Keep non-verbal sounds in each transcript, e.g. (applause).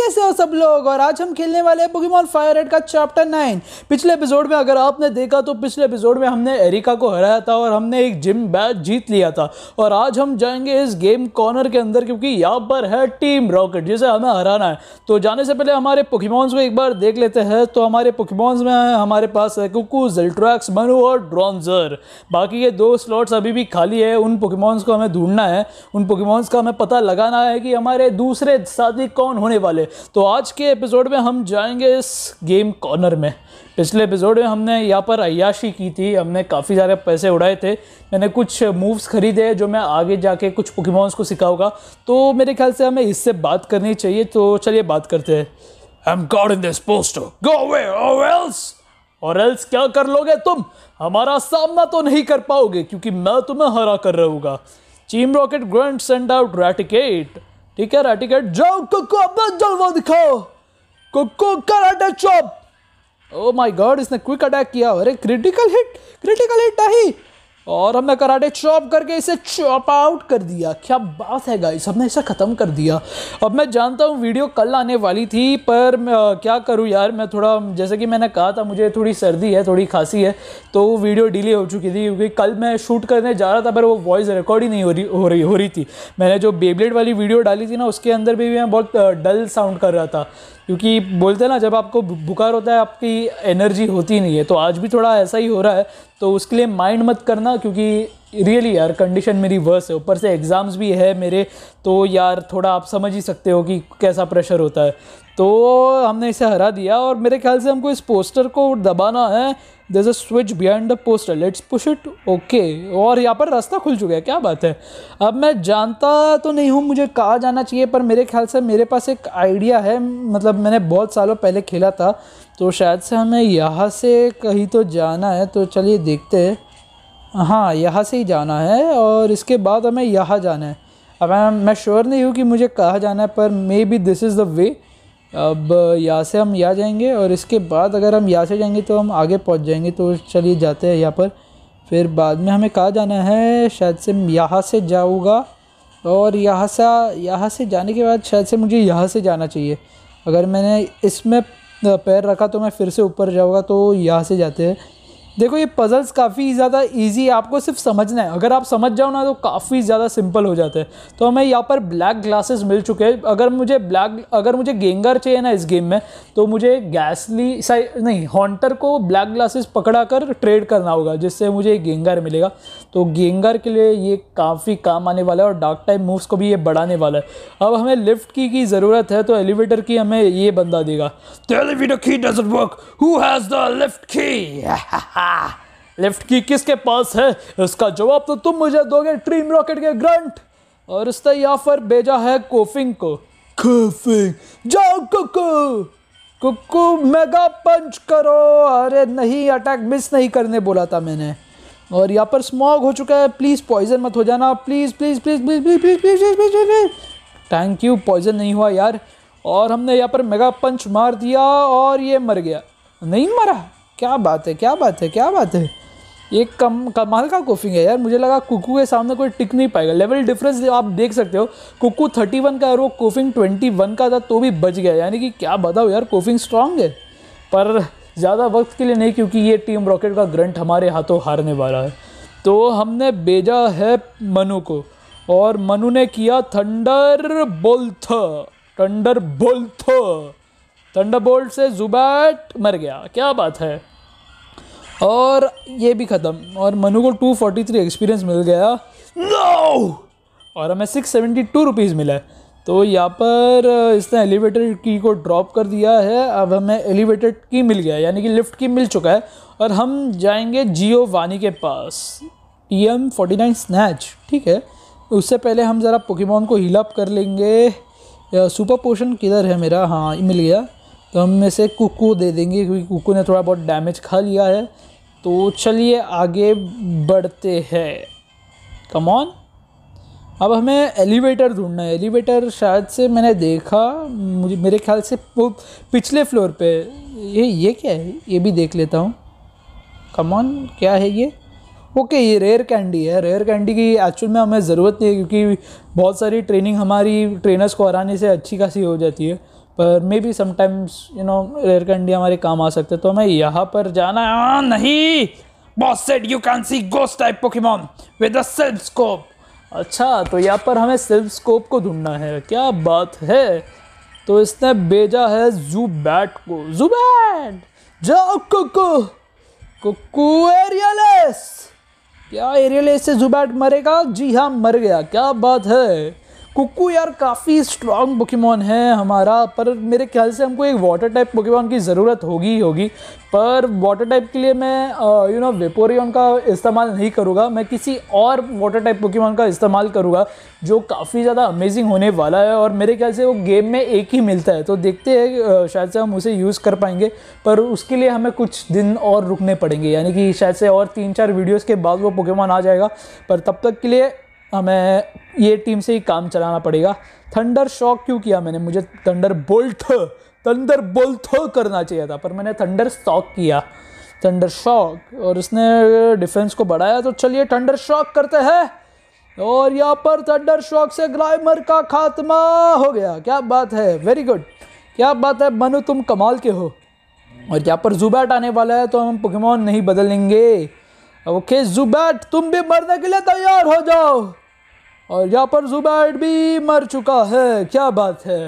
कैसे हो सब लोग और आज हम खेलने वाले हैं पोकेमोन फायर रेड का चैप्टर नाइन पिछले एपिसोड में अगर आपने देखा तो पिछले एपिसोड में हमने एरिका को हराया था और हमने एक जिम बैच जीत लिया था और आज हम जाएंगे इस गेम कॉर्नर के अंदर क्योंकि यहाँ पर है टीम रॉकेट जिसे हमें हराना है तो जाने से पहले हमारे पोकीमोन्स को एक बार देख लेते हैं तो हमारे पोकीमोन्स में हमारे पास है कुकू जल्ट्रैक्स मनु और ड्रॉन्जर बाकी ये दो स्लॉट्स अभी भी खाली है उन पोकीमोन्स को हमें ढूंढना है उन पोकीमोन्स का हमें पता लगाना है कि हमारे दूसरे साथी कौन होने वाले तो आज के एपिसोड में हम जाएंगे इस गेम कॉर्नर में पिछले एपिसोड में हमने यहाँ पर अयाशी की थी हमने काफ़ी सारे पैसे उड़ाए थे मैंने कुछ मूव्स खरीदे हैं जो मैं आगे जाके कुछ पुकीमॉन्स को सिखाऊंगा तो मेरे ख्याल से हमें इससे बात करनी चाहिए तो चलिए बात करते हैं I am god in this poster go away और एल्स क्या कर लोगे तुम हमारा सामना तो नहीं कर पाओगे क्योंकि मैं तुम्हें हरा कर रहूँगा team rocket grunt send out Raticate ठीक है रेटिकेट जाओ कुको अब जलवा दिखाओ कोको karate chop oh my god इसने क्विक अटैक किया अरे क्रिटिकल हिट क्रिटिकल हिट आई और हमने कराटे चॉप करके इसे चॉप आउट कर दिया क्या बात है गाइस हमने इसे ख़त्म कर दिया अब मैं जानता हूँ वीडियो कल आने वाली थी पर आ, क्या करूँ यार मैं थोड़ा जैसे कि मैंने कहा था मुझे थोड़ी सर्दी है थोड़ी खांसी है तो वीडियो डिले हो चुकी थी क्योंकि कल मैं शूट करने जा रहा था पर वो वॉइस रिकॉर्ड ही नहीं हो रही हो रही हो रही थी मैंने जो बेबलेट वाली वीडियो डाली थी ना उसके अंदर भी मैं बहुत डल साउंड कर रहा था क्योंकि बोलते हैं ना जब आपको बुखार होता है आपकी एनर्जी होती नहीं है तो आज भी थोड़ा ऐसा ही हो रहा है तो उसके लिए माइंड मत करना क्योंकि रियली यार कंडीशन मेरी वर्स है ऊपर से एग्ज़ाम्स भी है मेरे तो यार थोड़ा आप समझ ही सकते हो कि कैसा प्रेशर होता है तो हमने इसे हरा दिया और मेरे ख्याल से हमको इस पोस्टर को दबाना है there a switch beyond the poster let's push it okay और यहाँ पर रास्ता खुल चुका है क्या बात है अब मैं जानता तो नहीं हूँ मुझे कहाँ जाना चाहिए पर मेरे ख्याल से मेरे पास एक आइडिया है मतलब मैंने बहुत सालों पहले खेला था तो शायद से हमें यहाँ से कहीं तो जाना है तो चलिए देखते हैं हाँ यहाँ से ही जाना है और इसके बाद हमें यहाँ जाना है अब मैं मैं श्योर नहीं हूँ कि मुझे कहाँ जाना है पर maybe this is the way अब यहाँ से हम यहाँ जाएंगे और इसके बाद अगर हम यहाँ से जाएंगे तो हम आगे पहुँच जाएंगे तो चलिए जाते हैं यहाँ पर फिर बाद में हमें कहाँ जाना है शायद से यहाँ से जाऊँगा और यहाँ से यहाँ से जाने के बाद शायद से मुझे यहाँ से जाना चाहिए अगर मैंने इसमें पैर रखा तो मैं फिर से ऊपर जाऊँगा तो यहाँ से जाते हैं देखो ये पज़ल्स काफ़ी ज़्यादा इजी आपको सिर्फ समझना है अगर आप समझ जाओ ना तो काफ़ी ज़्यादा सिंपल हो जाते हैं तो हमें यहाँ पर ब्लैक ग्लासेस मिल चुके हैं अगर मुझे ब्लैक अगर मुझे गेंगर चाहिए ना इस गेम में तो मुझे गैसली साइड नहीं हॉन्टर को ब्लैक ग्लासेस पकड़ा कर ट्रेड करना होगा जिससे मुझे गेंगर मिलेगा तो गेंगर के लिए ये काफ़ी काम आने वाला है और डार्क टाइम मूव्स को भी ये बढ़ाने वाला है अब हमें लिफ्ट की की ज़रूरत है तो एलिवेटर की हमें ये बंदा देगा एलिवेटर की doesn't work who has the lift की आ, लेफ्ट की किसके पास है इसका जवाब तो तुम मुझे दोगे ट्रीम रॉकेट के ग्रंट और इसने यहाँ पर भेजा है कोफिंग को कोफिंग जाओ कुकु कुकु मेगा पंच करो अरे नहीं अटैक मिस नहीं करने बोला था मैंने और यहाँ पर स्मॉग हो चुका है प्लीज़ पॉइजन मत हो जाना please please please please please please please please please please thank you poison नहीं हुआ यार और हमने यहाँ पर मेगा पंच मार दिया और ये मर गया नहीं मरा क्या बात है क्या बात है क्या बात है ये कम कमाल का कोफिंग है यार मुझे लगा कुकू के सामने कोई टिक नहीं पाएगा लेवल डिफरेंस आप देख सकते हो कुकू 31 का और वो कोफिंग 21 का था तो भी बच गया यानी कि क्या बताओ यार कोफिंग स्ट्रांग है पर ज़्यादा वक्त के लिए नहीं क्योंकि ये टीम रॉकेट का ग्रंट हमारे हाथों हारने वाला है तो हमने भेजा है मनु को और मनु ने किया thunderbolt thunderbolt thunderbolt से जुबैट मर गया क्या बात है और ये भी ख़त्म और मनु को 243 एक्सपीरियंस मिल गया नो और हमें सिक्स सेवेंटी टू रुपीज़ मिला तो यहाँ पर इसने एलिवेटर की को ड्रॉप कर दिया है अब हमें एलिवेटर की मिल गया यानी कि लिफ्ट की मिल चुका है और हम जाएंगे जियो वानी के पास T M forty nine snatch ठीक है उससे पहले हम ज़रा पोकेमॉन को हील अप कर लेंगे सुपर पोशन किधर है मेरा हाँ मिल गया तो हम में से कुकू दे देंगे क्योंकि कुकू ने थोड़ा बहुत डैमेज खा लिया है तो चलिए आगे बढ़ते हैं कम ऑन अब हमें एलिवेटर ढूंढना है एलिवेटर शायद से मैंने देखा मुझे मेरे ख्याल से वो पिछले फ्लोर पे ये ये क्या है ये भी देख लेता हूँ कमॉन क्या है ये ओके ये रेयर कैंडी है रेयर कैंडी की एक्चुअल में हमें ज़रूरत नहीं है क्योंकि बहुत सारी ट्रेनिंग हमारी ट्रेनर्स को हराने से अच्छी खासी हो जाती है पर maybe sometimes you know air India हमारे काम आ सकते तो हमें यहाँ पर जाना आ, हाँ, नहीं boss said you can see ghost type Pokemon with a Silph scope अच्छा तो यहाँ पर हमें सेल्फ स्कोप को ढूंढना है क्या बात है तो इसने भेजा है जू बैट को जू बैट जाओ कुकू कुकू एरियलेस क्या एरियलेस से जू बैट मरेगा जी हाँ मर गया क्या बात है कुकू यार काफ़ी स्ट्रॉन्ग पोकेमॉन है हमारा पर मेरे ख्याल से हमको एक वाटर टाइप पोकेमॉन की ज़रूरत होगी ही होगी पर वाटर टाइप के लिए मैं यू नो वेपोरियन का इस्तेमाल नहीं करूँगा मैं किसी और वाटर टाइप पोकेमॉन का इस्तेमाल करूँगा जो काफ़ी ज़्यादा अमेजिंग होने वाला है और मेरे ख्याल से वो गेम में एक ही मिलता है तो देखते हैं शायद से हम उसे यूज़ कर पाएंगे पर उसके लिए हमें कुछ दिन और रुकने पड़ेंगे यानी कि शायद से और तीन चार वीडियोज़ के बाद वो पोकेमॉन आ जाएगा पर तब तक के लिए हमें हाँ, ये टीम से ही काम चलाना पड़ेगा थंडर शॉक क्यों किया मैंने मुझे थंडर बोल्ट थंडर बोल्ट करना चाहिए था पर मैंने थंडर शॉक किया थंडर शॉक और इसने डिफेंस को बढ़ाया तो चलिए थंडर शॉक करते हैं और यहाँ पर थंडर शॉक से ग्लाइमर का खात्मा हो गया क्या बात है वेरी गुड क्या बात है मनु तुम कमाल के हो और यहाँ पर जुबैट आने वाला है तो हम पुकमॉन नहीं बदलेंगे ओके जुबैट तुम भी मरने के लिए तैयार हो जाओ और यहाँ पर जुबैट भी मर चुका है क्या बात है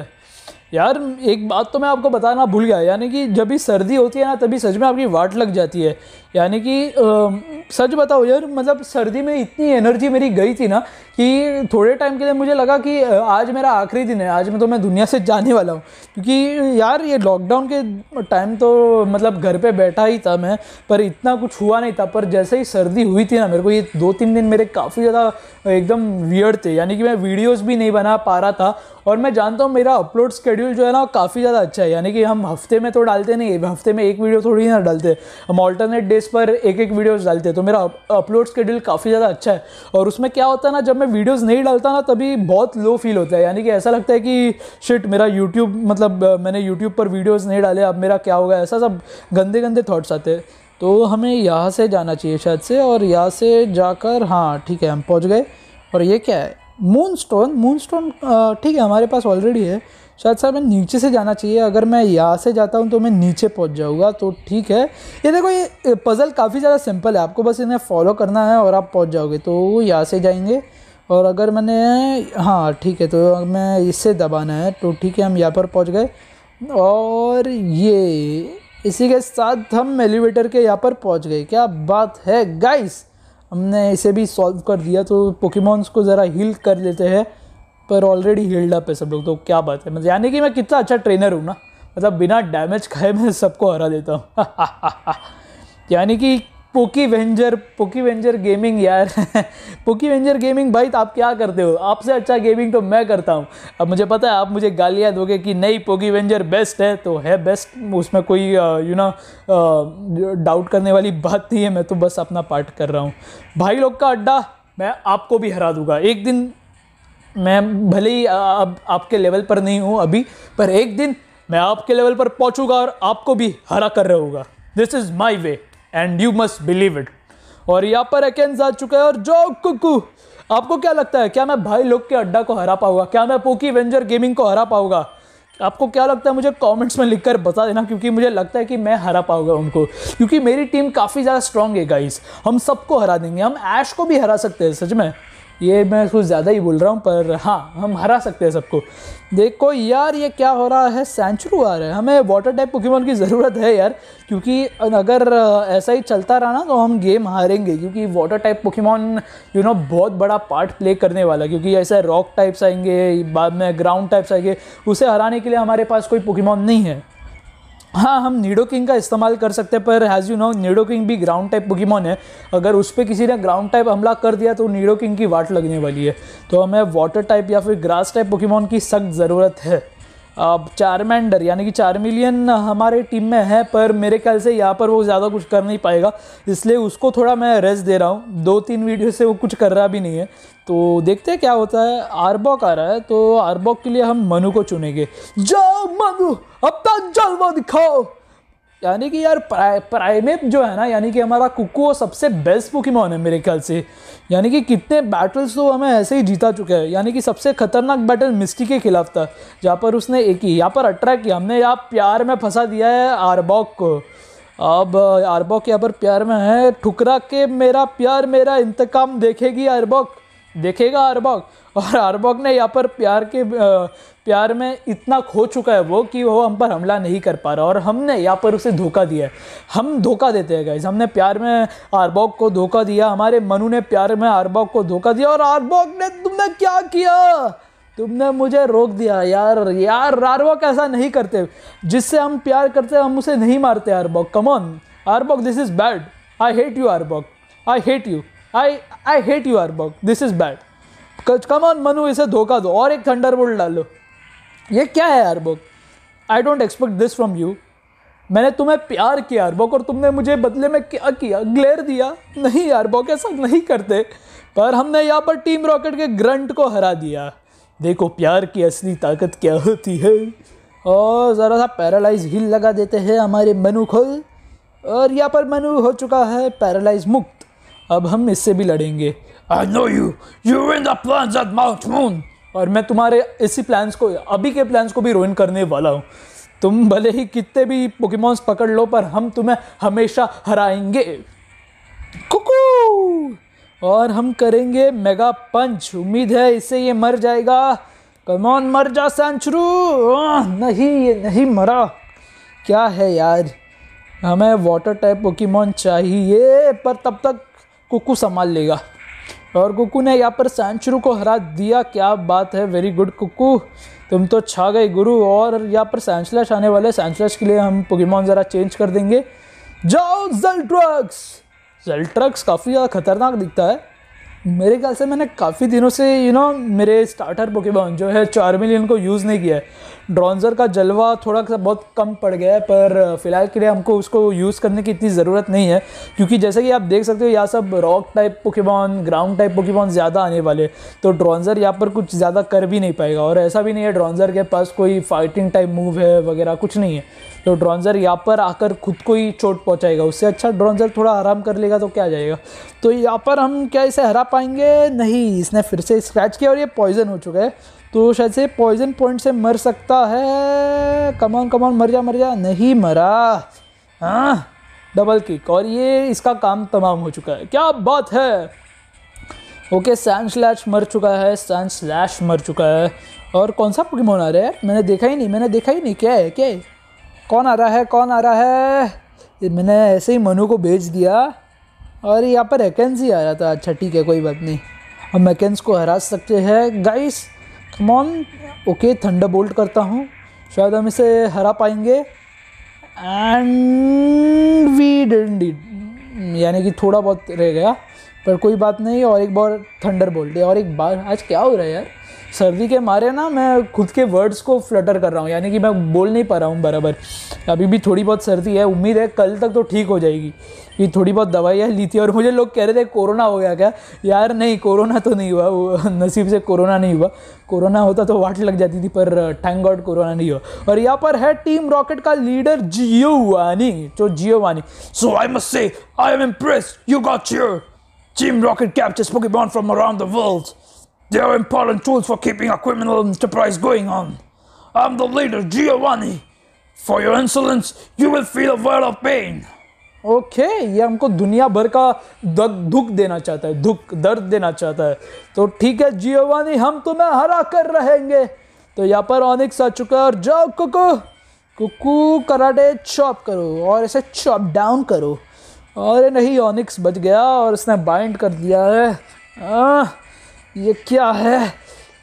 यार एक बात तो मैं आपको बताना भूल गया यानी कि जब भी सर्दी होती है ना तभी सच में आपकी वाट लग जाती है यानी कि आ, सच बताओ यार मतलब सर्दी में इतनी एनर्जी मेरी गई थी ना कि थोड़े टाइम के लिए मुझे लगा कि आज मेरा आखिरी दिन है आज मैं तो मैं दुनिया से जाने वाला हूँ क्योंकि यार ये लॉकडाउन के टाइम तो मतलब घर पर बैठा ही था मैं पर इतना कुछ हुआ नहीं था पर जैसे ही सर्दी हुई थी ना मेरे को ये दो तीन दिन मेरे काफ़ी ज़्यादा एकदम वियर्ड थे यानी कि मैं वीडियोज़ भी नहीं बना पा रहा था और मैं जानता हूँ मेरा अपलोड स्कड्यूल जो है ना काफ़ी ज़्यादा अच्छा है यानी कि हम हफ्ते में तो डालते नहीं हफ्ते में एक वीडियो थोड़ी ना डालते हम ऑल्टरनेट डेज पर एक एक वीडियोज़ डालते तो मेरा अपलोड स्कड्यूल काफ़ी ज़्यादा अच्छा है और उसमें क्या होता है ना जब मैं वीडियोज़ नहीं डालता ना तभी बहुत लो फील होता है यानी कि ऐसा लगता है कि शिट मेरा यूट्यूब मतलब मैंने यूट्यूब पर वीडियोज़ नहीं डाले अब मेरा क्या होगा ऐसा सब गंदे गंदे थाट्स आते हैं तो हमें यहाँ से जाना चाहिए शायद से और यहाँ से जाकर हाँ ठीक है हम पहुँच गए और ये क्या है मून स्टोन मून स्टोन ठीक है हमारे पास ऑलरेडी है शायद साहब मैं नीचे से जाना चाहिए अगर मैं यहाँ से जाता हूँ तो मैं नीचे पहुँच जाऊँगा तो ठीक है ये देखो ये पज़ल काफ़ी ज़्यादा सिंपल है आपको बस इन्हें फॉलो करना है और आप पहुँच जाओगे तो यहाँ से जाएंगे और अगर मैंने हाँ ठीक है तो मैं इससे दबाना है तो ठीक है हम यहाँ पर पहुँच गए और ये इसी के साथ हम एलिवेटर के यहाँ पर पहुँच गए क्या बात है गाइस हमने इसे भी सॉल्व कर दिया तो पोकेमॉन्स को ज़रा हील कर लेते हैं पर ऑलरेडी हील्ड अप है सब लोग तो क्या बात है मतलब यानी कि मैं कितना अच्छा ट्रेनर हूँ ना मतलब बिना डैमेज खाए मैं सबको हरा देता हूँ (laughs) यानी कि Pokevenger Pokevenger gaming यार पोकी वेंजर गेमिंग भाई तो आप क्या करते हो आपसे अच्छा गेमिंग तो मैं करता हूँ अब मुझे पता है आप मुझे गालियाँ दोगे कि नहीं पोकी वेंजर बेस्ट है तो है बेस्ट उसमें कोई यू नो डाउट करने वाली बात नहीं है मैं तो बस अपना पार्ट कर रहा हूँ भाई लोग का अड्डा मैं आपको भी हरा दूंगा एक दिन मैं भले ही अब आपके लेवल पर नहीं हूँ अभी पर एक दिन मैं आपके लेवल पर पहुँचूंगा और आपको भी हरा कर रहूँगा this is my way and you must believe it और यहाँ पर अकेंस आ चुका है और जो कुकू आपको क्या लगता है क्या मैं भाई लोग के अड्डा को हरा पाऊंगा क्या मैं पोकी वेंजर गेमिंग को हरा पाऊंगा आपको क्या लगता है मुझे कमेंट्स में लिखकर बता देना क्योंकि मुझे लगता है कि मैं हरा पाऊंगा उनको क्योंकि मेरी टीम काफ़ी ज़्यादा स्ट्रांग है गाइस हम सबको हरा देंगे हम ऐश को भी हरा सकते हैं सच में ये मैं कुछ ज़्यादा ही बोल रहा हूँ पर हाँ हम हरा सकते हैं सबको देखो यार ये क्या हो रहा है सेंचुरू आ रहा है हमें वाटर टाइप पोकेमोन की ज़रूरत है यार क्योंकि अगर ऐसा ही चलता रहा ना तो हम गेम हारेंगे क्योंकि water type Pokemon you know बहुत बड़ा पार्ट प्ले करने वाला क्योंकि ऐसे रॉक टाइप्स आएंगे बाद में ग्राउंड टाइप्स आएंगे उसे हराने के लिए हमारे पास कोई पोकेमोन नहीं है हाँ हम नीडो किंग का इस्तेमाल कर सकते हैं पर has you know Nidoking भी ग्राउंड टाइप पोकीमोन है अगर उस पर किसी ने ग्राउंड टाइप हमला कर दिया तो नीडो किंग की वाट लगने वाली है तो हमें वाटर टाइप या फिर ग्रास टाइप पोकीमोन की सख्त ज़रूरत है चार मैंडर यानी कि चार मिलियन हमारे टीम में है पर मेरे ख्याल से यहाँ पर वो ज़्यादा कुछ कर नहीं पाएगा इसलिए उसको थोड़ा मैं रेस्ट दे रहा हूँ दो तीन वीडियो से वो कुछ कर रहा भी नहीं है तो देखते हैं क्या होता है आरबॉक आ रहा है तो आरबॉक के लिए हम मनु को चुनेंगे जाओ मनु अपना जलवा दिखाओ यानी कि यार प्राइमेप जो है ना यानी कि हमारा कुको सबसे बेस्ट पोकीमोन है मेरे ख्याल से यानी कि कितने बैटल्स तो हमें ऐसे ही जीता चुका है यानी कि सबसे खतरनाक बैटल मिस्टी के खिलाफ था जहाँ पर उसने एक ही यहाँ पर अट्रैक्ट किया हमने यहाँ प्यार में फंसा दिया है आरबॉक को अब आरबॉक यहाँ पर प्यार में है ठुकरा के मेरा प्यार मेरा इंतकाम देखेगी आरबॉक देखेगा आरबॉक और आरबॉक ने यहाँ पर प्यार के प्यार में इतना खो चुका है वो कि वो हम पर हमला नहीं कर पा रहा और हमने यहाँ पर उसे धोखा दिया है हम धोखा देते हैं गाइज हमने प्यार में आरबॉक को धोखा दिया हमारे मनु ने प्यार में आरबॉक को धोखा दिया और आरबॉक ने तुमने क्या किया तुमने मुझे रोक दिया यार यार आरबॉक ऐसा नहीं करते जिससे हम प्यार करते हम उसे नहीं मारते Arbok come on Arbok this is bad I hate you Arbok I hate you I I hate you Arbok this is bad come on Manu इसे धोखा दो और एक थंडर बोल्ट डालो ये क्या है Arbok I don't expect this from you मैंने तुम्हें प्यार किया अरबक और तुमने मुझे बदले में क्या किया ग्लेयर दिया नहीं अरबक ऐसा नहीं करते पर हमने यहाँ पर टीम रॉकेट के ग्रंट को हरा दिया देखो प्यार की असली ताकत क्या होती है और ज़रा सा पैरालाइज हिल लगा देते हैं हमारे मनु खोल और यहाँ पर मनु हो चुका है पैरालाइज मुक्त अब हम इससे भी लड़ेंगे I know you you win the plans at Mount Moon और मैं तुम्हारे इसी प्लान्स को अभी के प्लान्स को भी रोइन करने वाला हूँ तुम भले ही कितने भी पोकेमोन्स पकड़ लो पर हम तुम्हें हमेशा हराएंगे कुकू और हम करेंगे मेगा पंच उम्मीद है इससे ये मर जाएगा कमोन मर जा सेंचुरू नहीं ये नहीं मरा क्या है यार हमें वाटर टाइप पोकेमोन चाहिए पर तब तक कुकू संभाल लेगा और कुकू ने यहाँ पर सेंचुरू को हरा दिया क्या बात है वेरी गुड कुकू तुम तो छा गए गुरु और यहाँ पर सैंसलैश आने वाले सैंसलैश के लिए हम पोगेमॉन ज़रा चेंज कर देंगे जाओ जल्ट्रक्स जल्ट्रक्स काफ़ी ज़्यादा खतरनाक दिखता है मेरे ख्याल से मैंने काफ़ी दिनों से यू you नो know, मेरे स्टार्टर पोकेमॉन जो है चार मिलियन को यूज़ नहीं किया है ड्रॉन्ज़र का जलवा थोड़ा सा बहुत कम पड़ गया है पर फिलहाल के लिए हमको उसको यूज़ करने की इतनी ज़रूरत नहीं है क्योंकि जैसे कि आप देख सकते हो यहाँ सब rock type Pokemon ground type Pokemon ज़्यादा आने वाले तो ड्रॉन्ज़र यहाँ पर कुछ ज़्यादा कर भी नहीं पाएगा और ऐसा भी नहीं है ड्रॉन्ज़र के पास कोई फाइटिंग टाइप मूव है वगैरह कुछ नहीं है तो ड्रॉन्ज़र यहाँ पर आकर खुद को ही चोट पहुँचाएगा उससे अच्छा ड्रॉन्ज़र थोड़ा आराम कर लेगा तो क्या जाएगा तो यहाँ पर हम क्या इसे हरा पाएंगे नहीं इसने फिर से स्क्रैच किया और ये पॉइजन हो चुका है तो शायद से पॉइजन पॉइंट से मर सकता है कमान कमान मर जा मर जा नहीं मरा हाँ डबल किक और ये इसका काम तमाम हो चुका है क्या बात है ओके सैन स्लैश मर चुका है सैन स्लैश मर चुका है और कौन सा पोकेमोन आ रहा है मैंने देखा ही नहीं मैंने देखा ही नहीं क्या है क्या कौन आ रहा है कौन आ रहा है मैंने ऐसे ही मनु को भेज दिया और यहाँ पर ही आ रहा था अच्छा ठीक है कोई बात नहीं हम एकेंस को हरा सकते हैं गाइस मॉन ओके थंडर बोल्ट करता हूँ शायद हम इसे हरा पाएंगे एंड वी डी यानी कि थोड़ा बहुत रह गया पर कोई बात नहीं और एक बार थंडर बोल्ट और एक बार आज क्या हो रहा है यार सर्दी के मारे ना मैं खुद के वर्ड्स को फ्लटर कर रहा हूँ यानी कि मैं बोल नहीं पा रहा हूँ बराबर अभी भी थोड़ी बहुत सर्दी है उम्मीद है कल तक तो ठीक हो जाएगी ये थोड़ी बहुत दवाइयाँ ली थी और मुझे लोग कह रहे थे कोरोना हो गया क्या यार नहीं कोरोना तो नहीं हुआ (laughs) नसीब से कोरोना नहीं हुआ कोरोना होता तो वाट लग जाती थी पर थैंक गॉड कोरोना नहीं हुआ और यहाँ पर है टीम रॉकेट का लीडर जियो वानी जो Giovanni so I must say I am impress you got your Team Rocket captures Pokemon from around the world They are important tools for keeping a criminal enterprise going on. I'm the leader, Giovanni. For your insolence, you will feel a world of pain. Okay okay, ये हमको दुनिया भर का दुख दुख देना चाहता है दुख दर्द देना चाहता है तो ठीक है जियोवानी हम तुम्हें हरा कर रहेंगे तो यहाँ पर ऑनिक्स आ चुका है और जाओ कुकु कुकु कराटे चॉप करो और इसे चॉप डाउन करो अरे नहीं ऑनिक्स बच गया और इसने बाइंड कर दिया है आ, ये क्या है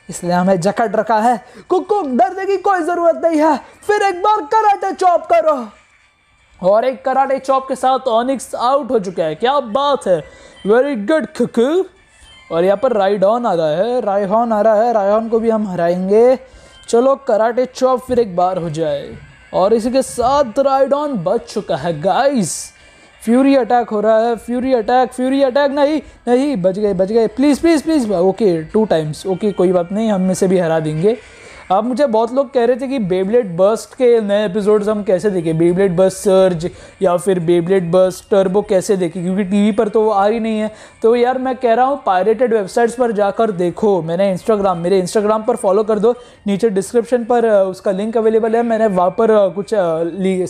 इसलिए हमें जकड़ रखा है कुकु डरने की कोई ज़रूरत नहीं है फिर एक बार कराटे चॉप करो और एक कराटे चॉप के साथ ऑनिक्स आउट हो चुका है क्या बात है वेरी गुड कुकु और यहाँ पर राइडॉन आ रहा है रायहॉन आ रहा है रायहॉन को भी हम हराएंगे चलो कराटे चॉप फिर एक बार हो जाए और इसी के साथ राइडॉन बच चुका है गाइस फ्यूरी अटैक हो रहा है फ्यूरी अटैक फ्यूरी अटैक नहीं नहीं बच गए बच गए please please please okay two times okay कोई बात नहीं हम में से भी हरा देंगे अब मुझे बहुत लोग कह रहे थे कि बेबलेट बस्ट के नए एपिसोड्स हम कैसे देखें बेबलेट बस सर्ज या फिर बेबलेट बस टर्बो कैसे देखें क्योंकि टीवी पर तो वो आ ही नहीं है तो यार मैं कह रहा हूँ पायरेटेड वेबसाइट्स पर जाकर देखो मैंने इंस्टाग्राम मेरे इंस्टाग्राम पर फॉलो कर दो नीचे डिस्क्रिप्शन पर उसका लिंक अवेलेबल है मैंने वहाँ पर कुछ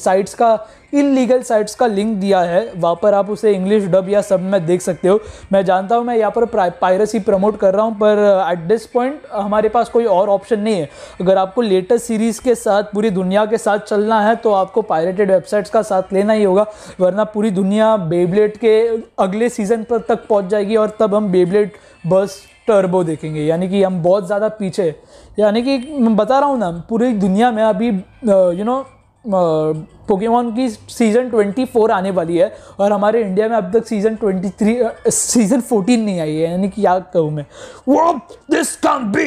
साइट्स का इलीगल साइट्स का लिंक दिया है वहाँ पर आप उसे इंग्लिश डब या सब में देख सकते हो मैं जानता हूँ मैं यहाँ पर पायरेसी प्रमोट कर रहा हूँ पर एट दिस पॉइंट हमारे पास कोई और ऑप्शन नहीं है अगर आपको लेटेस्ट सीरीज़ के साथ पूरी दुनिया के साथ चलना है तो आपको पायरेटेड वेबसाइट्स का साथ लेना ही होगा वरना पूरी दुनिया बेबलेट के अगले सीज़न पर तक पहुँच जाएगी और तब हम बेबलेट बस टर्बो देखेंगे यानी कि हम बहुत ज़्यादा पीछे यानी कि बता रहा हूँ ना पूरी दुनिया में अभी यू uh, नो पोकेमॉन की सीज़न 24 आने वाली है और हमारे इंडिया में अब तक सीज़न 23 सीज़न 14 नहीं आई है यानी कि क्या कहूँ मैं वो this can be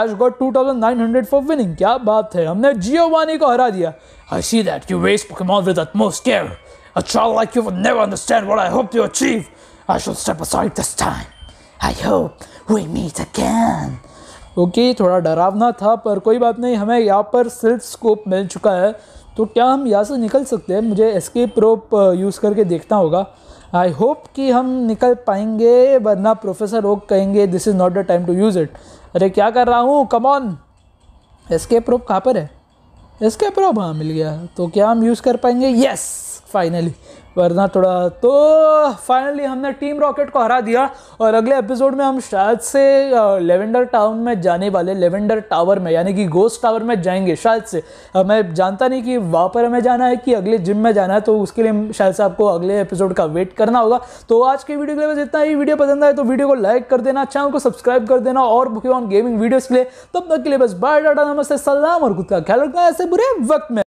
edge got to 2900 for winning क्या बात है हमने जियो वानी को हरा दिया I see that you waste Pokemon with utmost care A child like you would never understand what I hope to achieve. I shall step aside this time. I hope we meet again. Okay okay, थोड़ा डरावना था पर कोई बात नहीं हमें यहाँ पर सिर्फ स्कोप मिल चुका है तो क्या हम यहाँ से निकल सकते हैं मुझे एस्केप रोप यूज़ करके देखना होगा आई होप कि हम निकल पाएंगे वरना प्रोफेसर ओक कहेंगे this is not the time to use it अरे क्या कर रहा हूँ कमॉन एस्केप रोप कहाँ पर है एस्केप रोप हाँ मिल गया तो क्या हम यूज़ कर पाएंगे येस फाइनली वरना थोड़ा तो फाइनली हमने टीम रॉकेट को हरा दिया और अगले एपिसोड में हम शायद से लेवेंडर टाउन में जाने वाले लेवेंडर टावर में यानी कि गोस्ट टावर में जाएंगे शायद से मैं जानता नहीं कि वहाँ पर हमें जाना है कि अगले जिम में जाना है तो उसके लिए शायद से आपको अगले एपिसोड का वेट करना होगा तो आज की वीडियो के लिए बस इतना ही वीडियो पसंद आए तो वीडियो को लाइक कर देना चैनल को सब्सक्राइब कर देना और बुके ऑन गेमिंग वीडियोज़ के लिए तब तक के लिए बस बाय डाटा नमस्ते सलाम और खुद का ख्याल रखना ऐसे बुरे वक्त में